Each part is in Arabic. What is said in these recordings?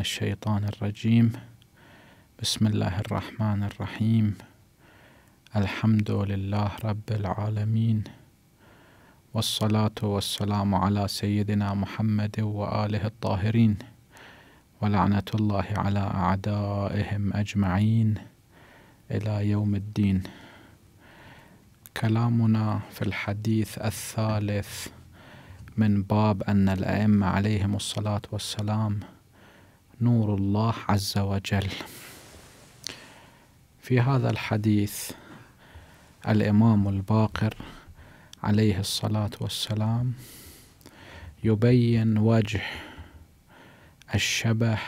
الشيطان الرجيم بسم الله الرحمن الرحيم الحمد لله رب العالمين والصلاة والسلام على سيدنا محمد وآله الطاهرين ولعنة الله على أعدائهم أجمعين إلى يوم الدين كلامنا في الحديث الثالث من باب أن الأئمة عليهم الصلاة والسلام نور الله عز وجل في هذا الحديث الامام الباقر عليه الصلاه والسلام يبين وجه الشبه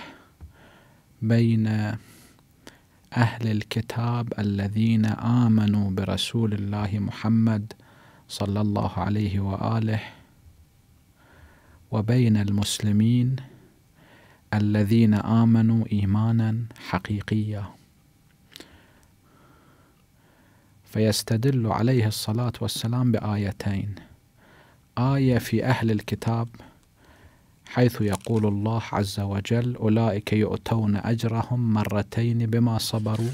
بين أهل الكتاب الذين آمنوا برسول الله محمد صلى الله عليه وآله وبين المسلمين الذين آمنوا إيمانا حقيقيا فيستدل عليه الصلاة والسلام بآيتين آية في أهل الكتاب حيث يقول الله عز وجل أولئك يؤتون أجرهم مرتين بما صبروا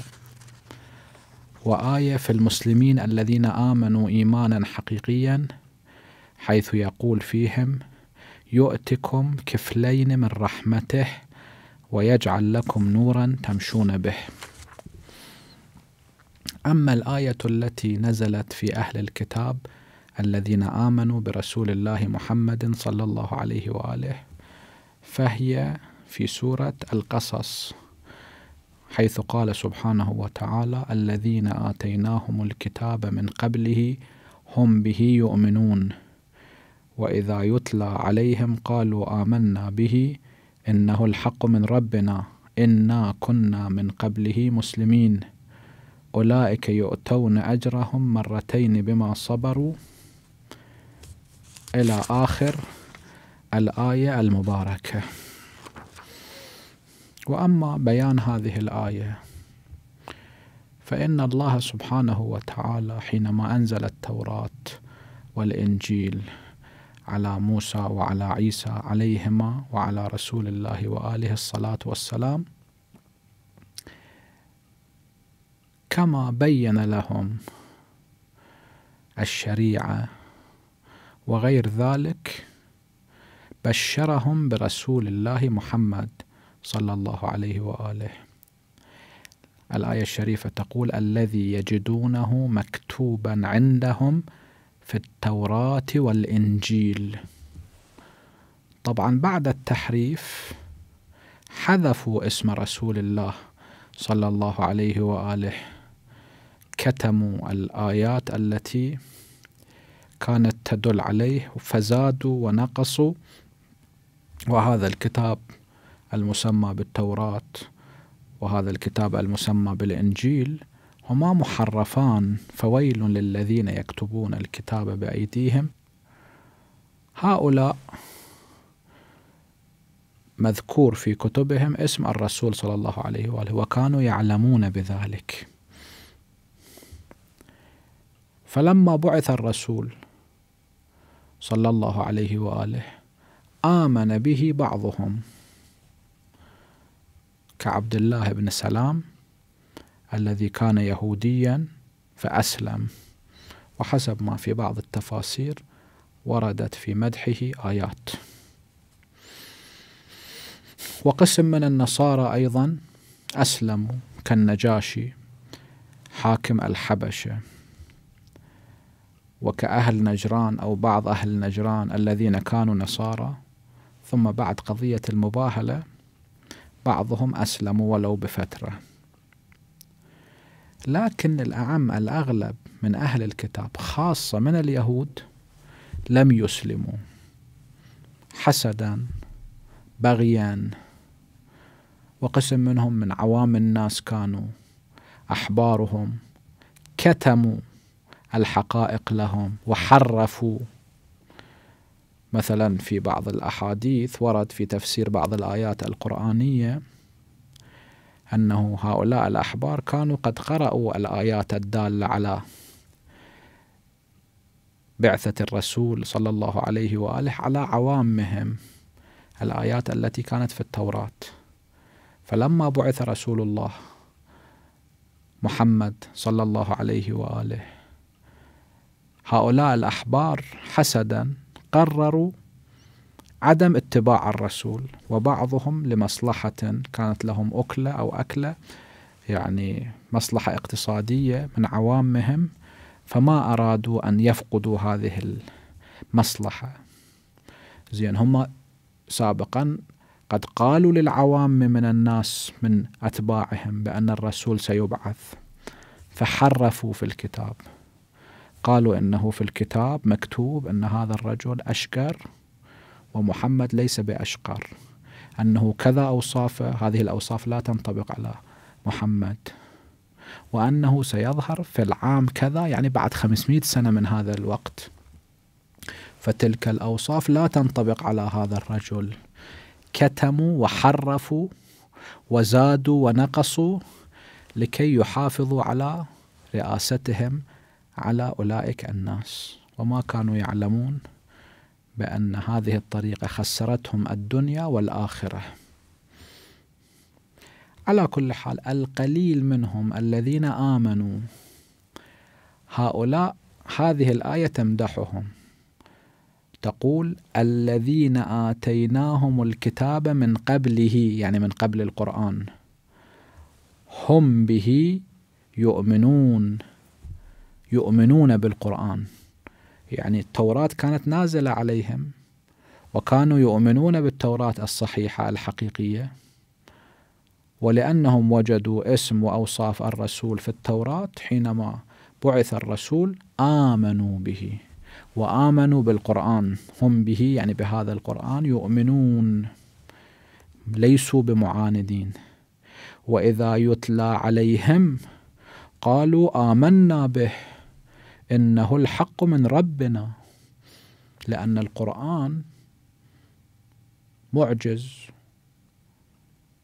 وآية في المسلمين الذين آمنوا إيمانا حقيقيا حيث يقول فيهم يؤتكم كفلين من رحمته ويجعل لكم نورا تمشون به أما الآية التي نزلت في أهل الكتاب الذين آمنوا برسول الله محمد صلى الله عليه وآله فهي في سورة القصص حيث قال سبحانه وتعالى الذين آتيناهم الكتاب من قبله هم به يؤمنون واذا يتلى عليهم قالوا امنا به انه الحق من ربنا انا كنا من قبله مسلمين اولئك يؤتون اجرهم مرتين بما صبروا الى اخر الايه المباركه واما بيان هذه الايه فان الله سبحانه وتعالى حينما انزل التوراه والانجيل على موسى وعلى عيسى عليهما وعلى رسول الله واله الصلاه والسلام كما بين لهم الشريعه وغير ذلك بشرهم برسول الله محمد صلى الله عليه واله الايه الشريفه تقول الذي يجدونه مكتوبا عندهم في التوراة والإنجيل طبعا بعد التحريف حذفوا اسم رسول الله صلى الله عليه وآله كتموا الآيات التي كانت تدل عليه فزادوا ونقصوا وهذا الكتاب المسمى بالتوراة وهذا الكتاب المسمى بالإنجيل هما محرفان فويل للذين يكتبون الكتاب بأيديهم هؤلاء مذكور في كتبهم اسم الرسول صلى الله عليه وآله وكانوا يعلمون بذلك فلما بعث الرسول صلى الله عليه وآله آمن به بعضهم كعبد الله بن سلام الذي كان يهوديا فأسلم وحسب ما في بعض التفاسير وردت في مدحه آيات وقسم من النصارى أيضا أسلموا كالنجاشي حاكم الحبشة وكأهل نجران أو بعض أهل نجران الذين كانوا نصارى ثم بعد قضية المباهلة بعضهم أسلموا ولو بفترة لكن الأعم الأغلب من أهل الكتاب خاصة من اليهود لم يسلموا حسدا بغيا وقسم منهم من عوام الناس كانوا أحبارهم كتموا الحقائق لهم وحرفوا مثلا في بعض الأحاديث ورد في تفسير بعض الآيات القرآنية أنه هؤلاء الأحبار كانوا قد قرأوا الآيات الدالة على بعثة الرسول صلى الله عليه وآله على عوامهم الآيات التي كانت في التوراة فلما بعث رسول الله محمد صلى الله عليه وآله هؤلاء الأحبار حسدا قرروا عدم اتباع الرسول وبعضهم لمصلحة كانت لهم أكلة أو أكلة يعني مصلحة اقتصادية من عوامهم فما أرادوا أن يفقدوا هذه المصلحة زين هم سابقا قد قالوا للعوام من الناس من أتباعهم بأن الرسول سيبعث فحرفوا في الكتاب قالوا إنه في الكتاب مكتوب أن هذا الرجل أشكر ومحمد ليس بأشقر أنه كذا أوصافه هذه الأوصاف لا تنطبق على محمد وأنه سيظهر في العام كذا يعني بعد 500 سنة من هذا الوقت فتلك الأوصاف لا تنطبق على هذا الرجل كتموا وحرفوا وزادوا ونقصوا لكي يحافظوا على رئاستهم على أولئك الناس وما كانوا يعلمون بأن هذه الطريقة خسرتهم الدنيا والآخرة على كل حال القليل منهم الذين آمنوا هؤلاء هذه الآية تمدحهم تقول الذين آتيناهم الكتاب من قبله يعني من قبل القرآن هم به يؤمنون يؤمنون بالقرآن يعني التوراة كانت نازلة عليهم وكانوا يؤمنون بالتوراة الصحيحة الحقيقية ولأنهم وجدوا اسم وأوصاف الرسول في التوراة حينما بعث الرسول آمنوا به وآمنوا بالقرآن هم به يعني بهذا القرآن يؤمنون ليسوا بمعاندين وإذا يتلى عليهم قالوا آمنا به إنه الحق من ربنا لأن القرآن معجز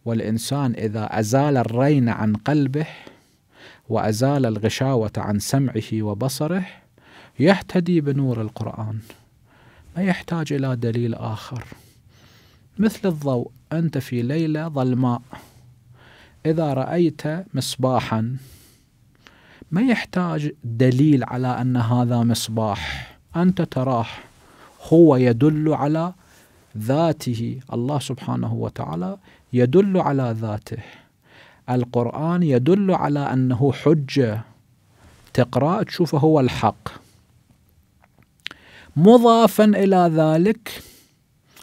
والإنسان إذا أزال الرين عن قلبه وأزال الغشاوة عن سمعه وبصره يهتدي بنور القرآن ما يحتاج إلى دليل آخر مثل الضوء أنت في ليلة ظلماء إذا رأيت مصباحا ما يحتاج دليل على أن هذا مصباح أنت تراه هو يدل على ذاته الله سبحانه وتعالى يدل على ذاته القرآن يدل على أنه حجة تقرأ تشوفه هو الحق مضافا إلى ذلك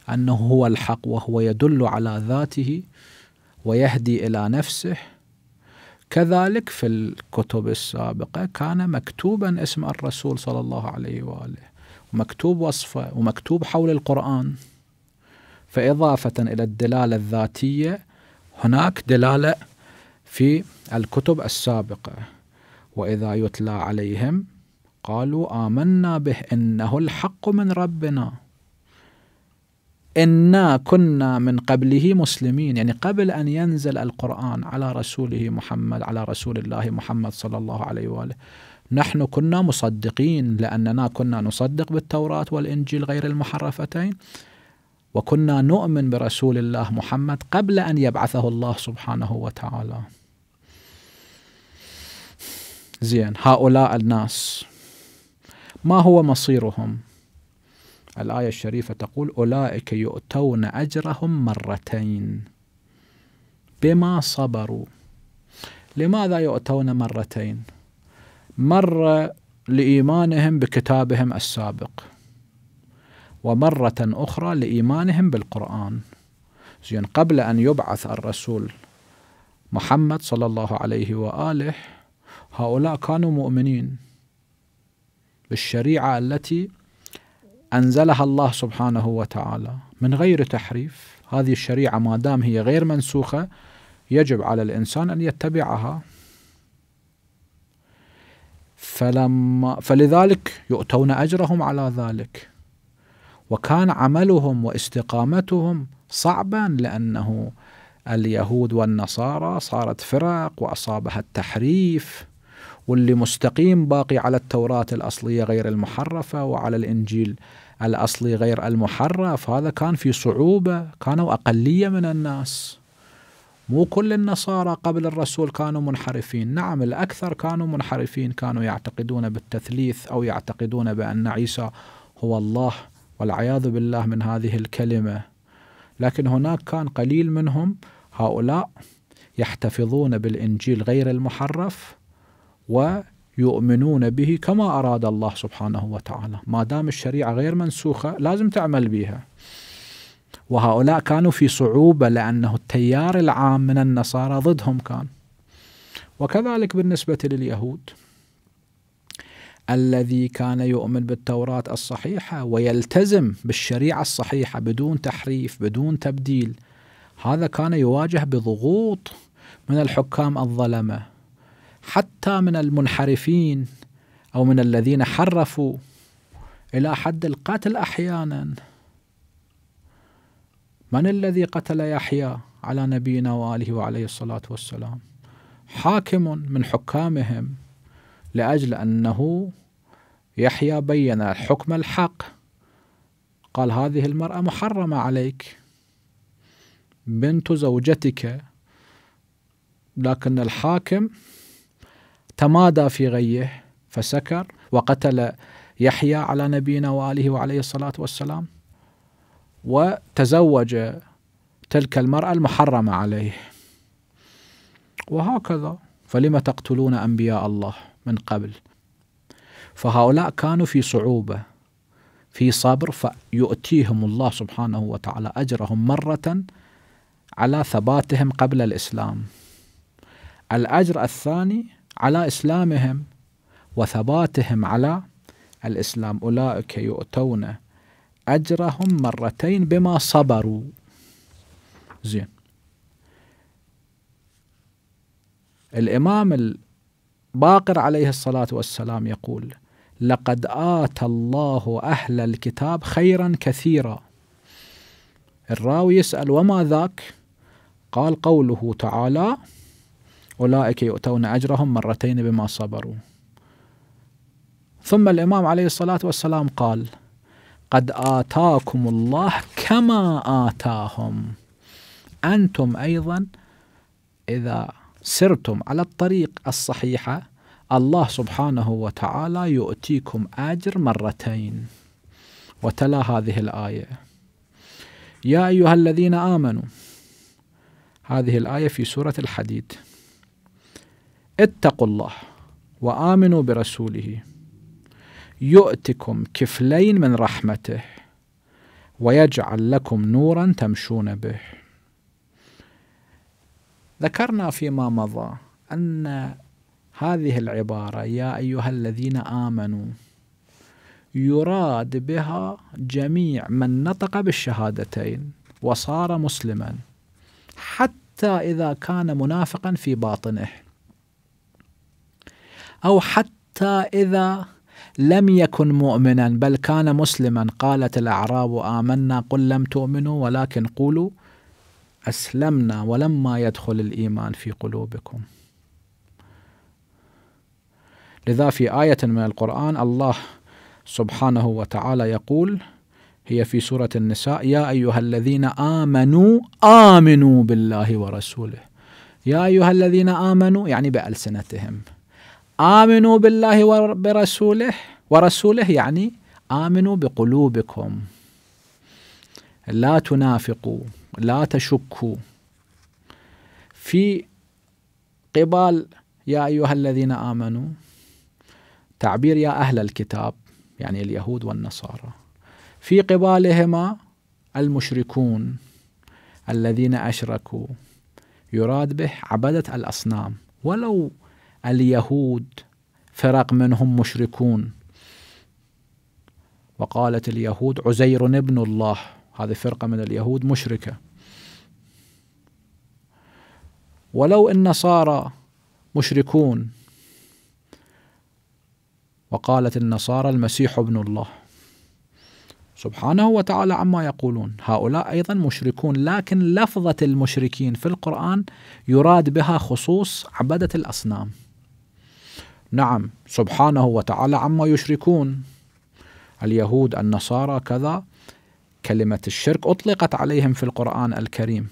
أنه هو الحق وهو يدل على ذاته ويهدي إلى نفسه كذلك في الكتب السابقة كان مكتوبا اسم الرسول صلى الله عليه وآله ومكتوب وصفه ومكتوب حول القرآن فإضافة إلى الدلالة الذاتية هناك دلالة في الكتب السابقة وإذا يتلى عليهم قالوا آمنا به إنه الحق من ربنا إنا كنا من قبله مسلمين يعني قبل أن ينزل القرآن على رسوله محمد على رسول الله محمد صلى الله عليه وآله نحن كنا مصدقين لأننا كنا نصدق بالتوراة والإنجيل غير المحرفتين وكنا نؤمن برسول الله محمد قبل أن يبعثه الله سبحانه وتعالى زين هؤلاء الناس ما هو مصيرهم الآية الشريفة تقول أولئك يؤتون أجرهم مرتين بما صبروا لماذا يؤتون مرتين مرة لإيمانهم بكتابهم السابق ومرة أخرى لإيمانهم بالقرآن زين قبل أن يبعث الرسول محمد صلى الله عليه وآله هؤلاء كانوا مؤمنين بالشريعة التي أنزلها الله سبحانه وتعالى من غير تحريف هذه الشريعة ما دام هي غير منسوخة يجب على الإنسان أن يتبعها فلما فلذلك يؤتون أجرهم على ذلك وكان عملهم واستقامتهم صعبا لأنه اليهود والنصارى صارت فرق وأصابها التحريف واللي مستقيم باقي على التوراة الأصلية غير المحرفة وعلى الإنجيل الأصلي غير المحرف هذا كان في صعوبة كانوا أقلية من الناس مو كل النصارى قبل الرسول كانوا منحرفين نعم الأكثر كانوا منحرفين كانوا يعتقدون بالتثليث أو يعتقدون بأن عيسى هو الله والعياذ بالله من هذه الكلمة لكن هناك كان قليل منهم هؤلاء يحتفظون بالإنجيل غير المحرف ويؤمنون به كما أراد الله سبحانه وتعالى ما دام الشريعة غير منسوخة لازم تعمل بها وهؤلاء كانوا في صعوبة لأنه التيار العام من النصارى ضدهم كان وكذلك بالنسبة لليهود الذي كان يؤمن بالتوراة الصحيحة ويلتزم بالشريعة الصحيحة بدون تحريف بدون تبديل هذا كان يواجه بضغوط من الحكام الظلمة حتى من المنحرفين أو من الذين حرفوا إلى حد القتل أحيانا من الذي قتل يحيى على نبينا وآله وعليه الصلاة والسلام حاكم من حكامهم لأجل أنه يحيى بين حكم الحق قال هذه المرأة محرمة عليك بنت زوجتك لكن الحاكم تمادى في غيه فسكر وقتل يحيى على نبينا واله وعليه الصلاه والسلام وتزوج تلك المراه المحرمه عليه وهكذا فلم تقتلون انبياء الله من قبل فهؤلاء كانوا في صعوبه في صبر فيؤتيهم الله سبحانه وتعالى اجرهم مره على ثباتهم قبل الاسلام الاجر الثاني على اسلامهم وثباتهم على الاسلام اولئك يؤتون اجرهم مرتين بما صبروا زين الامام الباقر عليه الصلاه والسلام يقول لقد اتى الله اهل الكتاب خيرا كثيرا الراوي يسال وما ذاك قال قوله تعالى أولئك يؤتون أجرهم مرتين بما صبروا ثم الإمام عليه الصلاة والسلام قال قد آتاكم الله كما آتاهم أنتم أيضا إذا سرتم على الطريق الصحيحة الله سبحانه وتعالى يؤتيكم أجر مرتين وتلا هذه الآية يا أيها الذين آمنوا هذه الآية في سورة الحديد اتقوا الله وامنوا برسوله يؤتكم كفلين من رحمته ويجعل لكم نورا تمشون به ذكرنا فيما مضى ان هذه العباره يا ايها الذين امنوا يراد بها جميع من نطق بالشهادتين وصار مسلما حتى اذا كان منافقا في باطنه أو حتى إذا لم يكن مؤمنا بل كان مسلما قالت الأعراب آمنا قل لم تؤمنوا ولكن قولوا أسلمنا ولما يدخل الإيمان في قلوبكم لذا في آية من القرآن الله سبحانه وتعالى يقول هي في سورة النساء يا أيها الذين آمنوا آمنوا بالله ورسوله يا أيها الذين آمنوا يعني بألسنتهم آمنوا بالله وبرسوله ورسوله يعني آمنوا بقلوبكم لا تنافقوا لا تشكوا في قبال يا أيها الذين آمنوا تعبير يا أهل الكتاب يعني اليهود والنصارى في قبالهما المشركون الذين أشركوا يراد به عبدة الأصنام ولو اليهود فرق منهم مشركون وقالت اليهود عزير ابن الله هذه فرقة من اليهود مشركة ولو النصارى مشركون وقالت النصارى المسيح ابن الله سبحانه وتعالى عما يقولون هؤلاء أيضا مشركون لكن لفظة المشركين في القرآن يراد بها خصوص عبدة الأصنام نعم سبحانه وتعالى عما يشركون اليهود النصارى كذا كلمة الشرك أطلقت عليهم في القرآن الكريم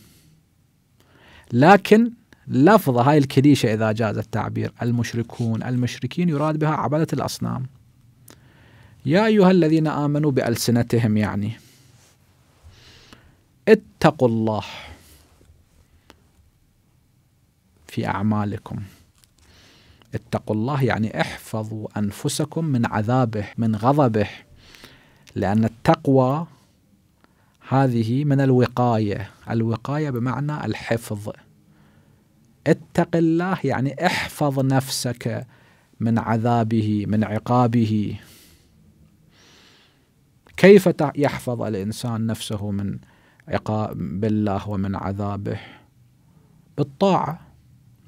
لكن لفظة هاي الكليشة إذا جاز التعبير المشركون المشركين يراد بها عبده الأصنام يا أيها الذين آمنوا بألسنتهم يعني اتقوا الله في أعمالكم اتقوا الله يعني احفظوا انفسكم من عذابه من غضبه لان التقوى هذه من الوقايه الوقايه بمعنى الحفظ اتق الله يعني احفظ نفسك من عذابه من عقابه كيف يحفظ الانسان نفسه من عقاب بالله ومن عذابه بالطاعه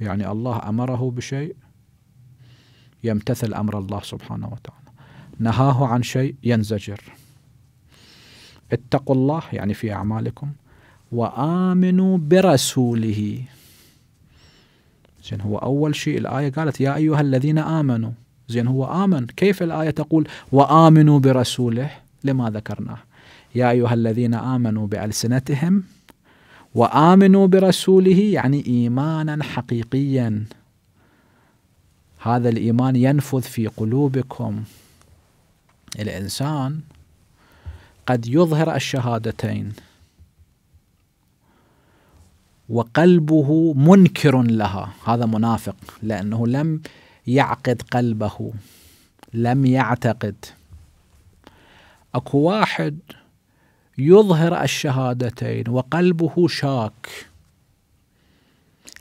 يعني الله امره بشيء يمتثل أمر الله سبحانه وتعالى نهاه عن شيء ينزجر اتقوا الله يعني في أعمالكم وآمنوا برسوله زين هو أول شيء الآية قالت يا أيها الذين آمنوا زين هو آمن كيف الآية تقول وآمنوا برسوله لما ذكرناه يا أيها الذين آمنوا بألسنتهم وآمنوا برسوله يعني إيمانا حقيقيا هذا الإيمان ينفذ في قلوبكم الإنسان قد يظهر الشهادتين وقلبه منكر لها هذا منافق لأنه لم يعقد قلبه لم يعتقد اكو واحد يظهر الشهادتين وقلبه شاك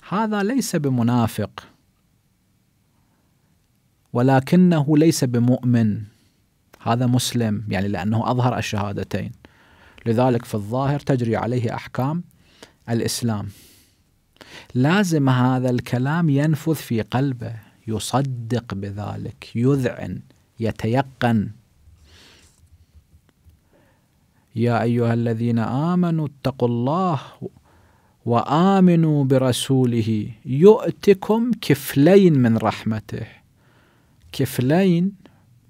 هذا ليس بمنافق ولكنه ليس بمؤمن هذا مسلم يعني لأنه أظهر الشهادتين لذلك في الظاهر تجري عليه أحكام الإسلام لازم هذا الكلام ينفذ في قلبه يصدق بذلك يذعن يتيقن يا أيها الذين آمنوا اتقوا الله وآمنوا برسوله يؤتكم كفلين من رحمته كفلين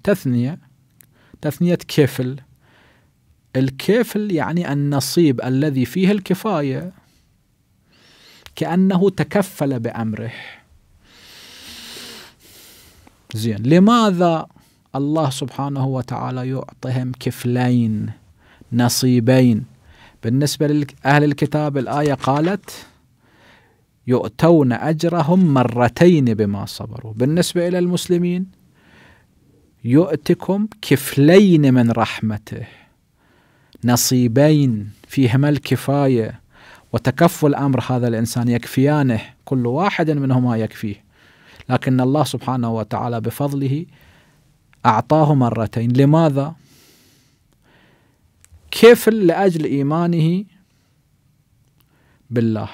تثنية تثنية كفل الكفل يعني النصيب الذي فيه الكفاية كأنه تكفل بأمره زين لماذا الله سبحانه وتعالى يعطيهم كفلين نصيبين بالنسبة لأهل الكتاب الآية قالت يؤتون أجرهم مرتين بما صبروا بالنسبة إلى المسلمين يؤتكم كفلين من رحمته نصيبين فيهما الكفاية وتكفل أمر هذا الإنسان يكفيانه كل واحد منهما يكفيه لكن الله سبحانه وتعالى بفضله أعطاه مرتين لماذا؟ كفل لأجل إيمانه بالله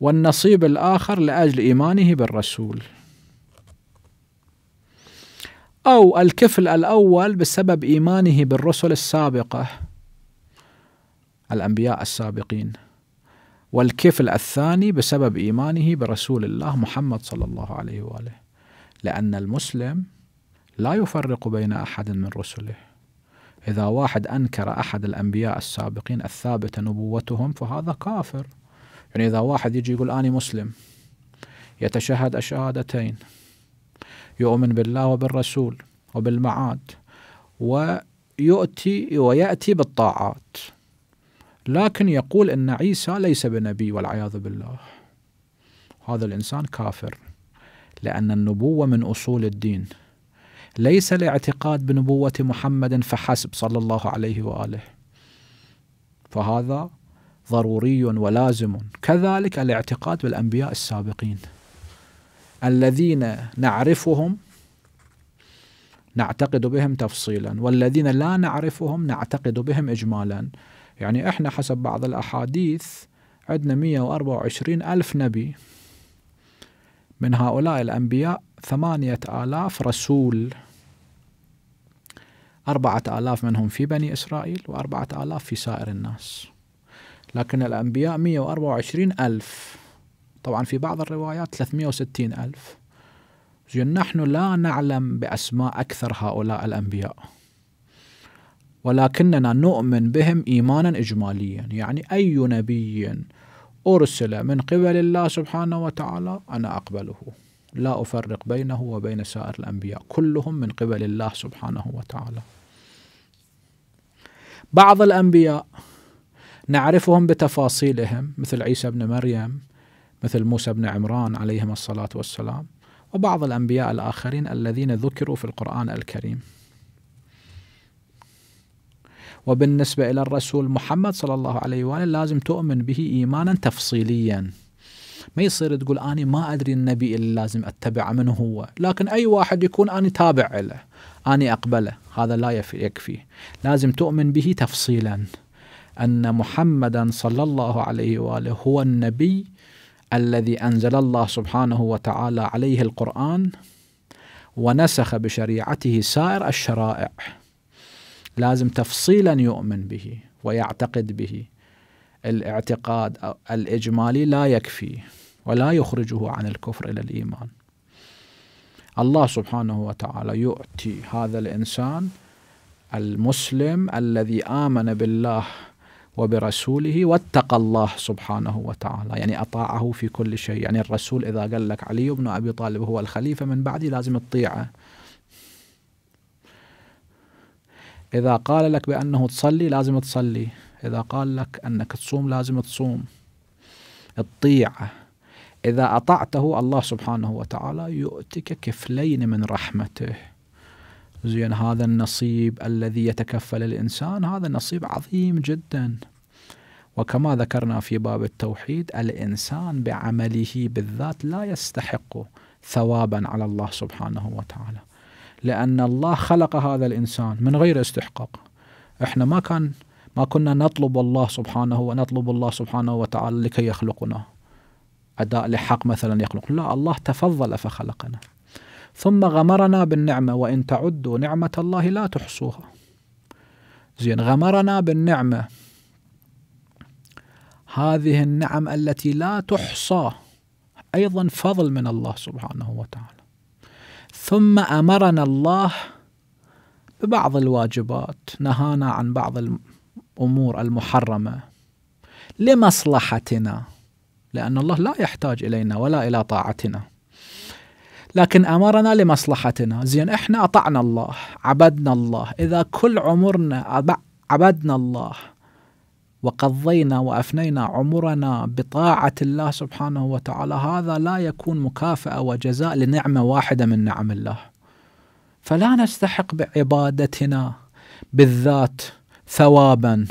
والنصيب الآخر لأجل إيمانه بالرسول أو الكفل الأول بسبب إيمانه بالرسل السابقة الأنبياء السابقين والكفل الثاني بسبب إيمانه برسول الله محمد صلى الله عليه وآله لأن المسلم لا يفرق بين أحد من رسله إذا واحد أنكر أحد الأنبياء السابقين الثابتة نبوتهم فهذا كافر يعني إذا واحد يجي يقول أنا مسلم يتشهد الشهادتين يؤمن بالله وبالرسول وبالمعاد ويؤتي ويأتي بالطاعات لكن يقول أن عيسى ليس بنبي والعياذ بالله هذا الإنسان كافر لأن النبوة من أصول الدين ليس الاعتقاد بنبوة محمد فحسب صلى الله عليه وآله فهذا ضروري ولازم كذلك الاعتقاد بالأنبياء السابقين الذين نعرفهم نعتقد بهم تفصيلا والذين لا نعرفهم نعتقد بهم إجمالا يعني إحنا حسب بعض الأحاديث عندنا 124 ألف نبي من هؤلاء الأنبياء ثمانية آلاف رسول أربعة آلاف منهم في بني إسرائيل وأربعة آلاف في سائر الناس لكن الأنبياء 124 ألف طبعا في بعض الروايات 360 ألف زين نحن لا نعلم بأسماء أكثر هؤلاء الأنبياء ولكننا نؤمن بهم إيمانا إجماليا يعني أي نبي أرسل من قبل الله سبحانه وتعالى أنا أقبله لا أفرق بينه وبين سائر الأنبياء كلهم من قبل الله سبحانه وتعالى بعض الأنبياء نعرفهم بتفاصيلهم مثل عيسى بن مريم مثل موسى بن عمران عليهم الصلاة والسلام وبعض الأنبياء الآخرين الذين ذكروا في القرآن الكريم وبالنسبة إلى الرسول محمد صلى الله عليه وآله لازم تؤمن به إيمانا تفصيليا ما يصير تقول أنا ما أدري النبي اللي لازم أتبعه من هو لكن أي واحد يكون أنا تابع له أنا أقبله هذا لا يكفي لازم تؤمن به تفصيلا أن محمدا صلى الله عليه وآله هو النبي الذي أنزل الله سبحانه وتعالى عليه القرآن ونسخ بشريعته سائر الشرائع لازم تفصيلا يؤمن به ويعتقد به الاعتقاد الإجمالي لا يكفي ولا يخرجه عن الكفر إلى الإيمان الله سبحانه وتعالى يؤتي هذا الإنسان المسلم الذي آمن بالله وبرسوله واتقى الله سبحانه وتعالى يعني أطاعه في كل شيء يعني الرسول إذا قال لك علي بن أبي طالب هو الخليفة من بعدي لازم تطيعه إذا قال لك بأنه تصلي لازم تصلي إذا قال لك أنك تصوم لازم تصوم الطيعة إذا أطعته الله سبحانه وتعالى يؤتك كفلين من رحمته زين هذا النصيب الذي يتكفل الإنسان هذا نصيب عظيم جدا وكما ذكرنا في باب التوحيد الإنسان بعمله بالذات لا يستحق ثوابا على الله سبحانه وتعالى لأن الله خلق هذا الإنسان من غير استحقاق إحنا ما كان ما كنا نطلب الله سبحانه ونطلب الله سبحانه وتعالى لكي يخلقنا أداء لحق مثلا يخلق لا الله تفضل فخلقنا ثم غمرنا بالنعمة وإن تعدوا نعمة الله لا تحصوها زين غمرنا بالنعمة هذه النعم التي لا تحصى أيضا فضل من الله سبحانه وتعالى ثم أمرنا الله ببعض الواجبات نهانا عن بعض الأمور المحرمة لمصلحتنا لأن الله لا يحتاج إلينا ولا إلى طاعتنا لكن أمرنا لمصلحتنا زين إحنا أطعنا الله عبدنا الله إذا كل عمرنا عبدنا الله وقضينا وافنينا عمرنا بطاعه الله سبحانه وتعالى هذا لا يكون مكافاه وجزاء لنعمه واحده من نعم الله. فلا نستحق بعبادتنا بالذات ثوابا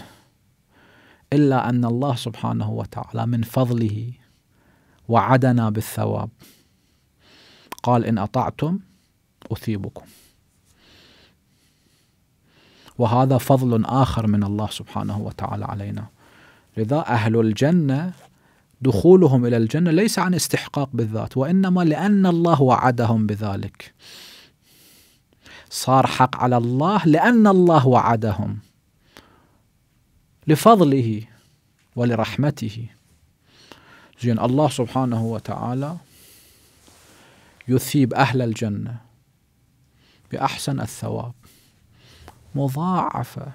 الا ان الله سبحانه وتعالى من فضله وعدنا بالثواب. قال إن أطعتم أثيبكم وهذا فضل آخر من الله سبحانه وتعالى علينا لذا أهل الجنة دخولهم إلى الجنة ليس عن استحقاق بالذات وإنما لأن الله وعدهم بذلك صار حق على الله لأن الله وعدهم لفضله ولرحمته زين الله سبحانه وتعالى يثيب أهل الجنة بأحسن الثواب مضاعفة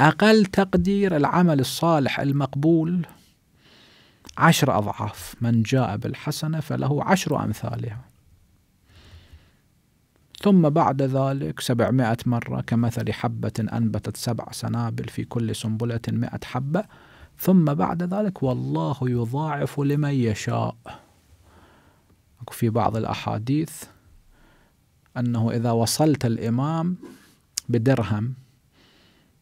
أقل تقدير العمل الصالح المقبول عشر أضعاف من جاء بالحسنة فله عشر أمثالها ثم بعد ذلك سبعمائة مرة كمثل حبة أنبتت سبع سنابل في كل سنبلة مائة حبة ثم بعد ذلك والله يضاعف لمن يشاء في بعض الأحاديث أنه إذا وصلت الإمام بدرهم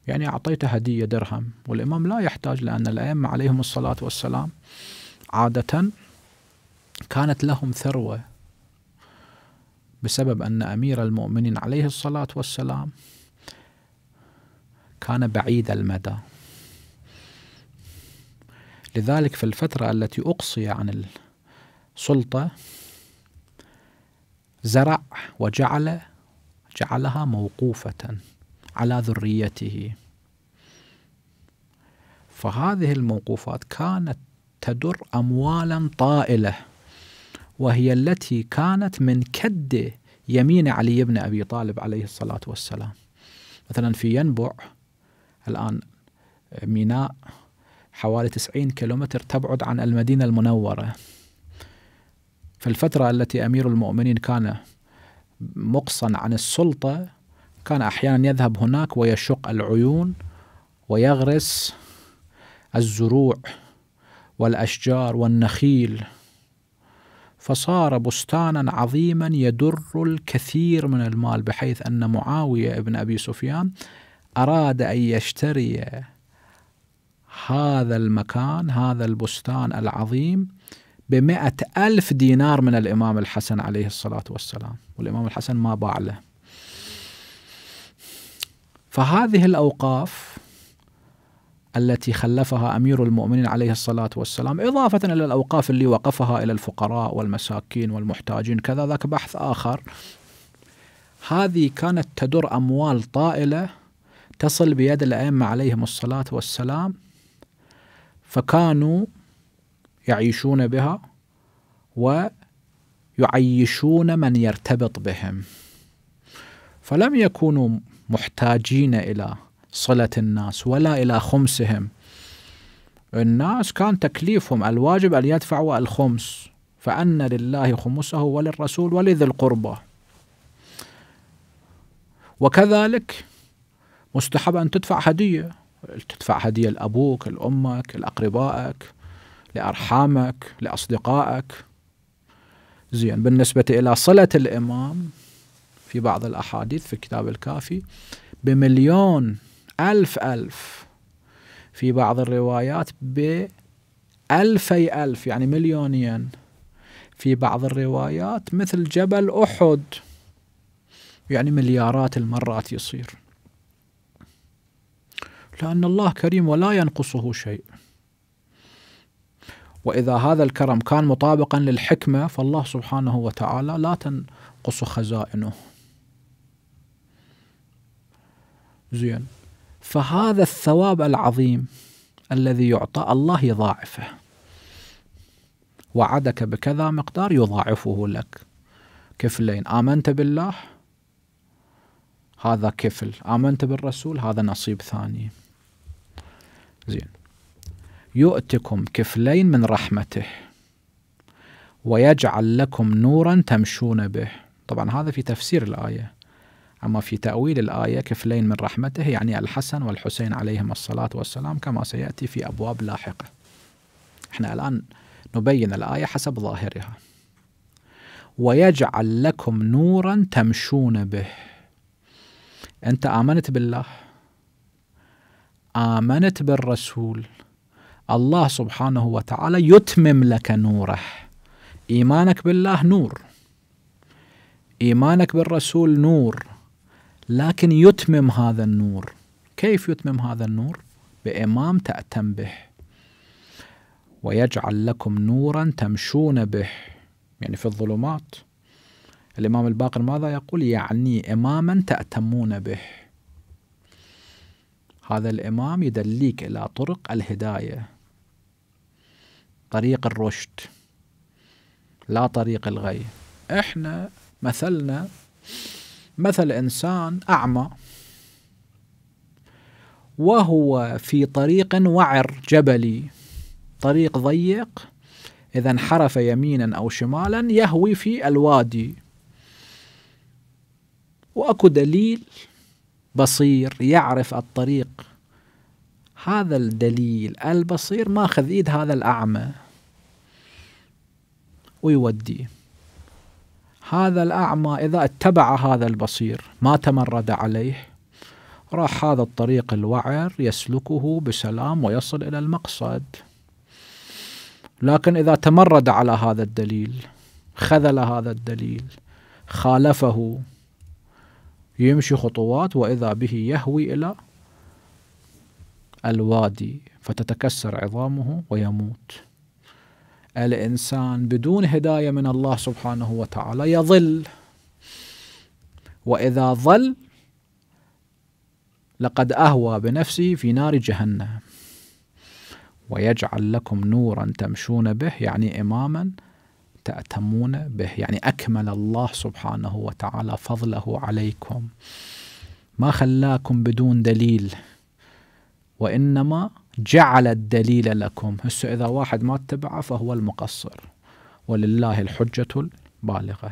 يعني أعطيته هدية درهم والإمام لا يحتاج لأن الأئمة عليهم الصلاة والسلام عادة كانت لهم ثروة بسبب أن أمير المؤمنين عليه الصلاة والسلام كان بعيد المدى لذلك في الفترة التي أقصي عن السلطة زرع وجعل جعلها موقوفة على ذريته فهذه الموقوفات كانت تدر أموالا طائلة وهي التي كانت من كد يمين علي بن أبي طالب عليه الصلاة والسلام مثلا في ينبع الآن ميناء حوالي 90 كيلومتر تبعد عن المدينة المنورة في الفترة التي أمير المؤمنين كان مقصا عن السلطة كان أحيانا يذهب هناك ويشق العيون ويغرس الزروع والأشجار والنخيل فصار بستانا عظيما يدر الكثير من المال بحيث أن معاوية بن أبي سفيان أراد أن يشتري هذا المكان هذا البستان العظيم بمئة ألف دينار من الإمام الحسن عليه الصلاة والسلام والإمام الحسن ما باع له فهذه الأوقاف التي خلفها امير المؤمنين عليه الصلاه والسلام اضافه الى الاوقاف اللي وقفها الى الفقراء والمساكين والمحتاجين كذا ذاك بحث اخر هذه كانت تدر اموال طائله تصل بيد الائمه عليهم الصلاه والسلام فكانوا يعيشون بها ويعيشون من يرتبط بهم فلم يكونوا محتاجين الى صله الناس ولا الى خمسهم الناس كان تكليفهم الواجب ان يدفعوا الخمس فان لله خمسه وللرسول ولذي القربى وكذلك مستحب ان تدفع هديه تدفع هديه لابوك لامك لاقربائك لأرحامك لأصدقائك زين بالنسبة إلى صلة الإمام في بعض الأحاديث في الكتاب الكافي بمليون ألف ألف في بعض الروايات بألفي ألف يعني مليونين في بعض الروايات مثل جبل أحد يعني مليارات المرات يصير لأن الله كريم ولا ينقصه شيء وإذا هذا الكرم كان مطابقا للحكمة فالله سبحانه وتعالى لا تنقص خزائنه زين فهذا الثواب العظيم الذي يعطى الله يضاعفه وعدك بكذا مقدار يضاعفه لك كفلين آمنت بالله هذا كفل آمنت بالرسول هذا نصيب ثاني زين يؤتكم كفلين من رحمته ويجعل لكم نورا تمشون به طبعا هذا في تفسير الآية أما في تأويل الآية كفلين من رحمته يعني الحسن والحسين عليهم الصلاة والسلام كما سيأتي في أبواب لاحقة احنا الآن نبين الآية حسب ظاهرها ويجعل لكم نورا تمشون به أنت آمنت بالله آمنت بالرسول الله سبحانه وتعالى يتمم لك نوره إيمانك بالله نور إيمانك بالرسول نور لكن يتمم هذا النور كيف يتمم هذا النور؟ بإمام تأتم به ويجعل لكم نورا تمشون به يعني في الظلمات الإمام الباقر ماذا يقول؟ يعني إماما تأتمون به هذا الإمام يدليك إلى طرق الهداية طريق الرشد لا طريق الغي احنا مثلنا مثل انسان اعمى وهو في طريق وعر جبلي طريق ضيق اذا انحرف يمينا او شمالا يهوي في الوادي واكو دليل بصير يعرف الطريق هذا الدليل البصير ماخذ ايد هذا الاعمى ويوديه هذا الأعمى إذا اتبع هذا البصير ما تمرد عليه راح هذا الطريق الوعر يسلكه بسلام ويصل إلى المقصد لكن إذا تمرد على هذا الدليل خذل هذا الدليل خالفه يمشي خطوات وإذا به يهوي إلى الوادي فتتكسر عظامه ويموت الانسان بدون هدايه من الله سبحانه وتعالى يظل واذا ظل لقد اهوى بنفسه في نار جهنم ويجعل لكم نورا تمشون به يعني اماما تأتمون به يعني أكمل الله سبحانه وتعالى فضله عليكم ما خلاكم بدون دليل وإنما جعل الدليل لكم هسه إذا واحد ما اتبعه فهو المقصر ولله الحجة البالغة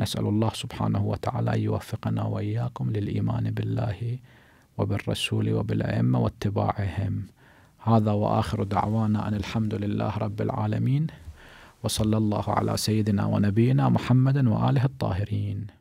نسأل الله سبحانه وتعالى يوفقنا وإياكم للإيمان بالله وبالرسول وبالأئمة واتباعهم هذا وآخر دعوانا أن الحمد لله رب العالمين وصلى الله على سيدنا ونبينا محمد وآله الطاهرين